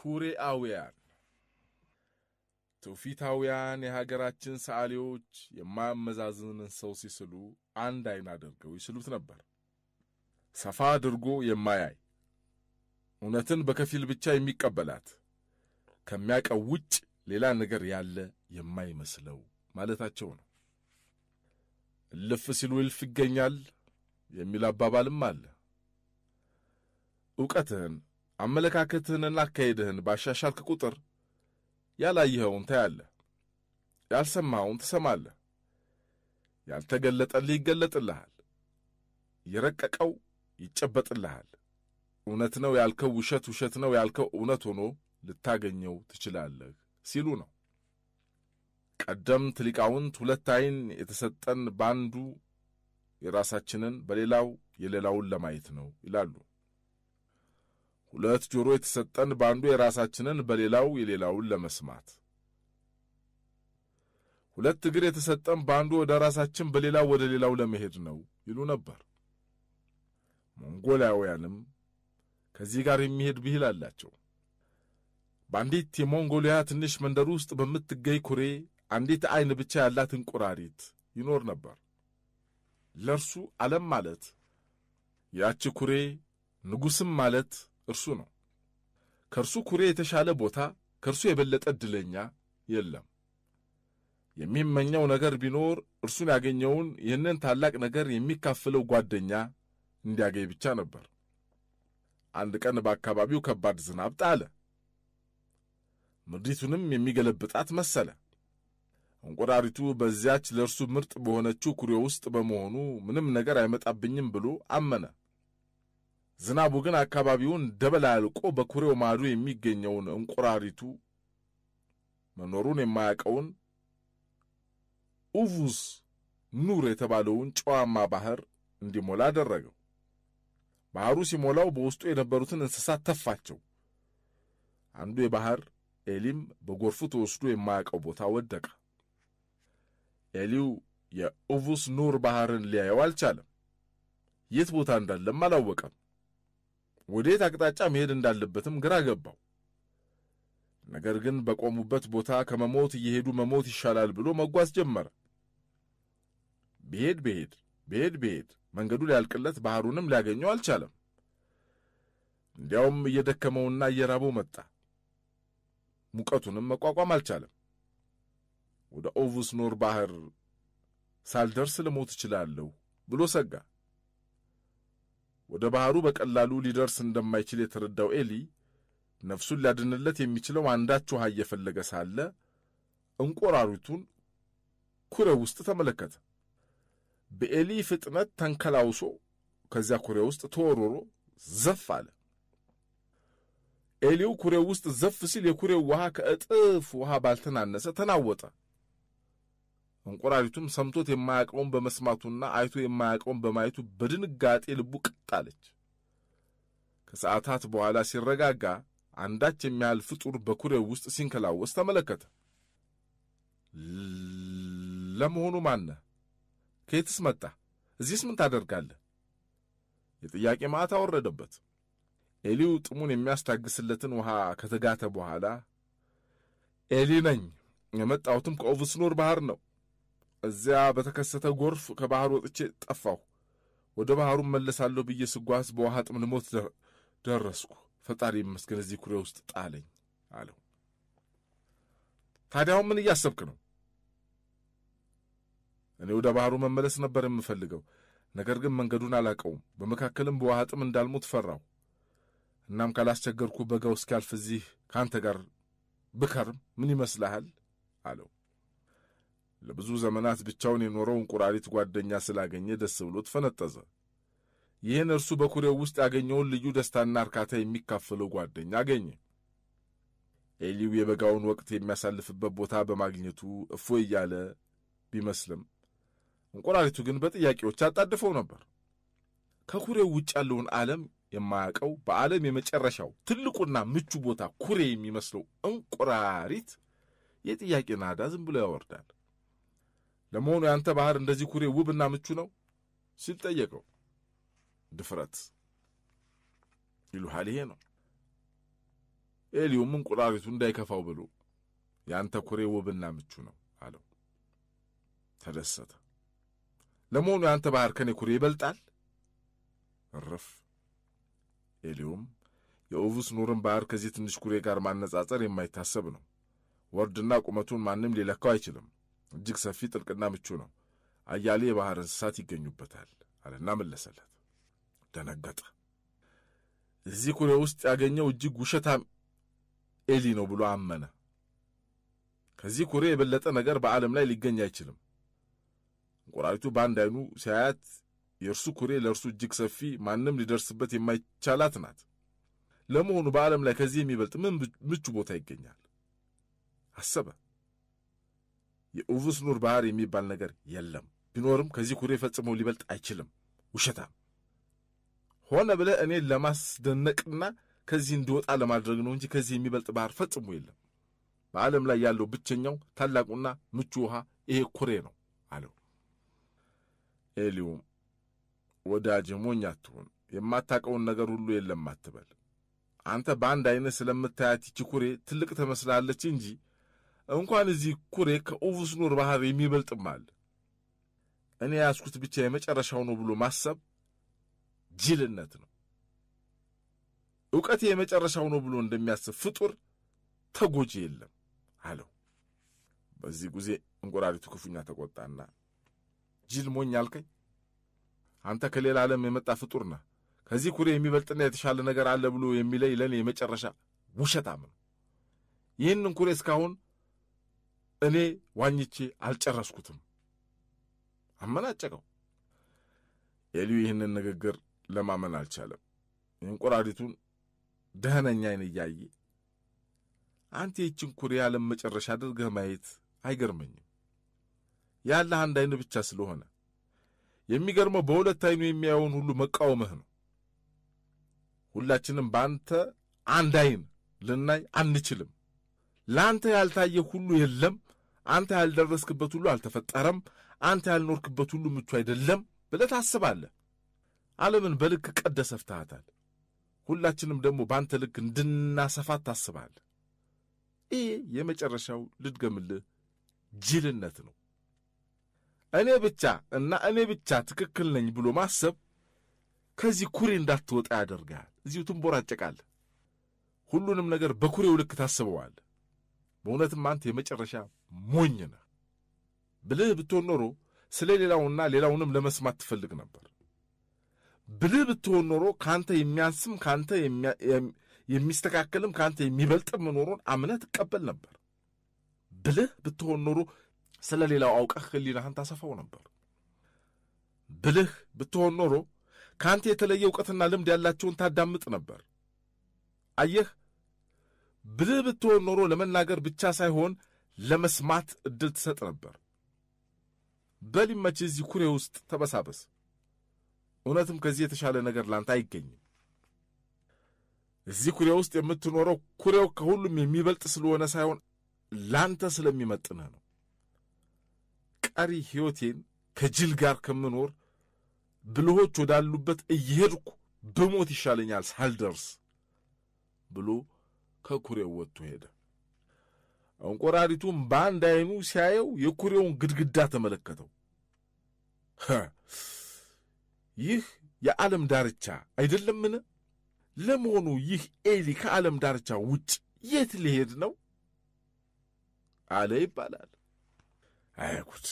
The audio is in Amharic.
ኩሬአውያን ትውፊታውያን የሀገራችን ሰዓሊዎች የማያመዛዝንን ሰው ሲስሉ አንድ አይን አድርገው ይስሉት ነበር። ሰፋ አድርጎ የማያይ እውነትን በከፊል ብቻ የሚቀበላት ከሚያቀው ውጭ ሌላ ነገር ያለ የማይመስለው ማለታቸው ነው። እልፍ ሲሉ እልፍ ይገኛል የሚል አባባልም አለ። እውቀትህን አመለካከትህንና አካሄድህን ባሻሻልክ ቁጥር ያላየኸውን ታያለህ፣ ያልሰማኸውን ትሰማለህ፣ ያልተገለጠልህ ይገለጥልሃል፣ የረቀቀው ይጨበጥልሃል። እውነት ነው ያልከው ውሸት፣ ውሸት ነው ያልከው እውነት ሆኖ ልታገኘው ትችላለህ ሲሉ ነው ቀደምት ሊቃውንት። ሁለት ዐይን የተሰጠን በአንዱ የራሳችንን በሌላው የሌላውን ለማየት ነው ይላሉ። ሁለት ጆሮ የተሰጠን በአንዱ የራሳችንን በሌላው የሌላውን ለመስማት፣ ሁለት እግር የተሰጠን በአንዱ ወደ ራሳችን በሌላው ወደ ሌላው ለመሄድ ነው ይሉ ነበር። ሞንጎላውያንም ከዚህ ጋር የሚሄድ ብሂል አላቸው። በአንዲት የሞንጎሊያ ትንሽ መንደር ውስጥ በምትገኝ ኩሬ አንዲት ዐይን ብቻ ያላት እንቁራሪት ይኖር ነበር። ለእርሱ ዓለም ማለት ያቺ ኩሬ፣ ንጉሥም ማለት እርሱ ነው። ከእርሱ ኩሬ የተሻለ ቦታ፣ ከእርሱ የበለጠ ዕድለኛ የለም። የሚመኘው ነገር ቢኖር እርሱን ያገኘውን ይህንን ታላቅ ነገር የሚካፍለው ጓደኛ እንዲያገኝ ብቻ ነበር። አንድ ቀን በአካባቢው ከባድ ዝናብ ጣለ። ምድሪቱንም የሚገለብጣት መሰለ። እንቁራሪቱ በዚያች ለእርሱ ምርጥ በሆነችው ኩሬ ውስጥ በመሆኑ ምንም ነገር አይመጣብኝም ብሎ አመነ። ዝናቡ ግን አካባቢውን ደበላልቆ በኩሬው ማዶ የሚገኘውን እንቁራሪቱ መኖሩን የማያውቀውን ኡቡስ ኑር የተባለውን ጨዋማ ባህር እንዲሞላ አደረገው። ባህሩ ሲሞላው በውስጡ የነበሩትን እንስሳት ተፋቸው። አንዱ የባህር ኤሊም በጎርፉ ተወስዶ የማያውቀው ቦታ ወደቀ። ኤሊው የኡቡስ ኑር ባህርን ሊያየው አልቻለም። የት ቦታ እንዳለም አላወቀም። ወዴት አቅጣጫ መሄድ እንዳለበትም ግራ ገባው። ነገር ግን በቆሙበት ቦታ ከመሞት እየሄዱ መሞት ይሻላል ብሎ መጓዝ ጀመረ። ብሄድ ብሄድ ብሄድ ብሄድ መንገዱ ሊያልቅለት ባህሩንም ሊያገኘው አልቻለም። እንዲያውም እየደከመውና እየራበው መጣ። ሙቀቱንም መቋቋም አልቻለም። ወደ ኦቭስኖር ባህር ሳልደርስ ልሞት እችላለሁ ብሎ ሰጋ። ወደ ባህሩ በቀላሉ ሊደርስ እንደማይችል የተረዳው ኤሊ ነፍሱን ሊያድንለት የሚችለው አንዳች ውሃ እየፈለገ ሳለ እንቆራሪቱን ኩሬ ውስጥ ተመለከተ። በኤሊ ፍጥነት ተንከላውሶ ከዚያ ኩሬ ውስጥ ተወርሮ ዘፍ አለ። ኤሊው ኩሬ ውስጥ ዘፍ ሲል የኩሬው ውሃ ከእጥፍ ውሃ ባልተናነሰ ተናወጠ። እንቁራሪቱም ሰምቶት የማያውቀውን በመስማቱና አይቶ የማያውቀውን በማየቱ በድንጋጤ ልቡ ቅጥ አለች። ከሰዓታት በኋላ ሲረጋጋ አንዳች የሚያህል ፍጡር በኩሬው ውስጥ ሲንከላወስ ተመለከተ። ለመሆኑ ማነህ? ከየትስ መጣ? እዚህስ ምን ታደርጋለህ? የጥያቄ ማዕት አወረደበት። ኤሊው ጥሙን የሚያስታግስለትን ውሃ ከተጋተ በኋላ ኤሊ ነኝ፣ የመጣሁትም ከኦቭስኖር ባህር ነው እዚያ በተከሰተ ጎርፍ ከባሕር ወጥቼ ጠፋሁ። ወደ ባሕሩም መለሳለሁ ብዬ ስጓዝ በውሃ ጥም ልሞት ደረስኩ። ፈጣሪ ይመስገን እዚህ ኩሬ ውስጥ ጣለኝ አለው። ታዲያው ምን እያሰብክ ነው? እኔ ወደ ባህሩ መመለስ ነበር የምፈልገው፣ ነገር ግን መንገዱን አላቀውም። በመካከልም በውሃ ጥም እንዳልሞት ፈራሁ። እናም ካላስቸገርኩ በጋው እስኪያልፍ እዚህ ከአንተ ጋር ብከርም ምን ይመስልሃል? አለው ለብዙ ዘመናት ብቻውን የኖረው እንቁራሪት ጓደኛ ስላገኘ ደስ ብሎት ፈነጠዘ። ይህን እርሱ በኩሬው ውስጥ ያገኘውን ልዩ ደስታና እርካታ የሚካፈለው ጓደኛ አገኘ። ኤሊው የበጋውን ወቅት የሚያሳልፍበት ቦታ በማግኘቱ እፎ እያለ ቢመስልም እንቁራሪቱ ግን በጥያቄዎች አጣድፈው ነበር። ከኩሬው ውጭ ያለውን ዓለም የማያውቀው በዓለም የመጨረሻው ትልቁና ምቹ ቦታ ኩሬ የሚመስለው እንቁራሪት የጥያቄ ናዳ ዝም ብሎ ያወርዳል። ለመሆኑ ያንተ ባህር እንደዚህ ኩሬ ውብና ምቹ ነው ሲል ጠየቀው። ድፍረት ይሉሃል ይሄ ነው። ኤሊውም እንቁራሪቱ እንዳይከፋው ብሎ ያንተ ኩሬ ውብና ምቹ ነው አለው። ተደሰተ። ለመሆኑ ያንተ ባህር ከኔ ኩሬ ይበልጣል? እረፍ። ኤሊውም የኡቭስ ኑርን ባህር ከዚህ ትንሽ ኩሬ ጋር ማነጻጸር የማይታሰብ ነው። ወርድና ቁመቱን ማንም ሊለካው አይችልም። እጅግ ሰፊ ጥልቅና ምቹ ነው። አያሌ የባህር እንስሳት ይገኙበታል አለና መለሰለት። ደነገጠ። እዚህ ኩሬ ውስጥ ያገኘው እጅግ ውሸታም ኤሊ ነው ብሎ አመነ። ከዚህ ኩሬ የበለጠ ነገር በዓለም ላይ ሊገኝ አይችልም። እንቁራሪቱ በአንድ አይኑ ሲያያት የእርሱ ኩሬ ለእርሱ እጅግ ሰፊ፣ ማንም ሊደርስበት የማይቻላት ናት። ለመሆኑ በዓለም ላይ ከዚህ የሚበልጥ ምን ምቹ ቦታ ይገኛል? አሰበ። የኡቭስ ኑር ባህር የሚባል ነገር የለም። ቢኖርም ከዚህ ኩሬ ፈጽሞ ሊበልጥ አይችልም። ውሸታም ሆነ ብለ እኔ ለማስደነቅና ከዚህ እንዲወጣ ለማድረግ ነው እንጂ ከዚህ የሚበልጥ ባህር ፈጽሞ የለም። በዓለም ላይ ያለው ብቸኛው ታላቁና ምቹ ውሃ ይሄ ኩሬ ነው አለው። ኤሊውም ወዳጅ ሞኝ አትሁን፣ የማታውቀውን ነገር ሁሉ የለም አትበል። አንተ በአንድ አይነት ስለምታያት ይቺ ኩሬ ትልቅ ትመስላለች እንጂ እንኳን እዚህ ኩሬ ከኡቭስ ኑር ባህር የሚበልጥማል። እኔ ያስኩት ብቻ የመጨረሻው ነው ብሎ ማሰብ ጅልነት ነው። እውቀቴ የመጨረሻው ነው ብሎ እንደሚያስብ ፍጡር ተጎጂ የለም አለው። በዚህ ጊዜ እንቁራሪቱ ክፉኛ ተቆጣና ጅል ሞኝ አልከኝ? አንተ ከሌላ ዓለም የመጣ ፍጡር ነህ። ከዚህ ኩሬ የሚበልጥና የተሻለ ነገር አለ ብሎ የሚለይ ለእኔ የመጨረሻ ውሸታም ነው። ይህንን ኩሬ እስካሁን እኔ ዋኝቼ አልጨረስኩትም። አመናጨቀው። ኤልዩ ይህንን ንግግር ለማመን አልቻለም። እንቁራሪቱን ደህነኛይን እያየ አንተ ይችን ኩር የዓለም መጨረሻ አድርገህ ማየት አይገርመኝም ያለህ አንድ አይን ብቻ ስለሆነ የሚገርመው በሁለት አይኑ የሚያየውን ሁሉ መቃወምህ ነው። ሁላችንም በአንተ አንድ አይን ልናይ አንችልም። ለአንተ ያልታየ ሁሉ የለም አንተ ያልደረስክበት ሁሉ አልተፈጠረም፣ አንተ ያልኖርክበት ሁሉ ምቹ አይደለም ብለህ ታስባለህ። ዓለምን በልክ ቀደሰፍ ታታል። ሁላችንም ደግሞ በአንተ ልክ እንድናሰፋት ታስባለህ። ይህ የመጨረሻው ልድገምልህ፣ ጅልነት ነው። እኔ ብቻ እና እኔ ብቻ ትክክል ነኝ ብሎ ማሰብ ከዚህ ኩሬ እንዳትወጣ ያደርግሃል። እዚሁ ትንቦራጨቃለህ። ሁሉንም ነገር በኩሬው ልክ ታስበዋለህ። በእውነትም አንተ የመጨረሻ ሞኝ ነህ ብልህ ብትሆን ኖሮ ስለ ሌላውና ሌላውንም ለመስማት ትፈልግ ነበር። ብልህ ብትሆን ኖሮ ከአንተ የሚያንስም ከአንተ የሚስተካከልም ከአንተ የሚበልጥም መኖሩን አምነህ ትቀበል ነበር። ብልህ ብትሆን ኖሮ ስለ ሌላው አውቀህ ሕሊናህን ታሰፋው ነበር። ብልህ ብትሆን ኖሮ ከአንተ የተለየ እውቀትና ልምድ ያላቸውን ታዳምጥ ነበር። አየህ ብልህ ብትሆን ኖሮ ለመናገር ብቻ ሳይሆን ለመስማት እድል ትሰጥ ነበር። በሊመች እዚህ ኩሬ ውስጥ ተበሳበስ። እውነትም ከዚህ የተሻለ ነገር ላንተ አይገኝም። እዚህ ኩሬ ውስጥ የምትኖረው ኩሬው ከሁሉም የሚበልጥ ስለሆነ ሳይሆን ላንተ ስለሚመጥንህ ነው። ቀሪ ሕይወቴን ከጅል ጋር ከምኖር ብልሆች ወዳሉበት እየሄድኩ ብሞት ይሻለኛል ሳልደርስ ብሎ ከኩሬው ወጥቶ ሄደ። እንቆራሪቱም በአንድ አይኑ ሲያየው የኩሬውን ግድግዳ ተመለከተው። ይህ የዓለም ዳርቻ አይደለምን? ለመሆኑ ይህ ኤሊ ከዓለም ዳርቻ ውጭ የት ሊሄድ ነው አለ ይባላል። አያኩት